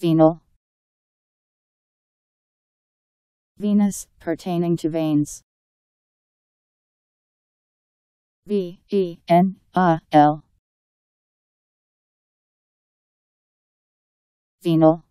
Venal Venus, pertaining to veins. V E N A L Venal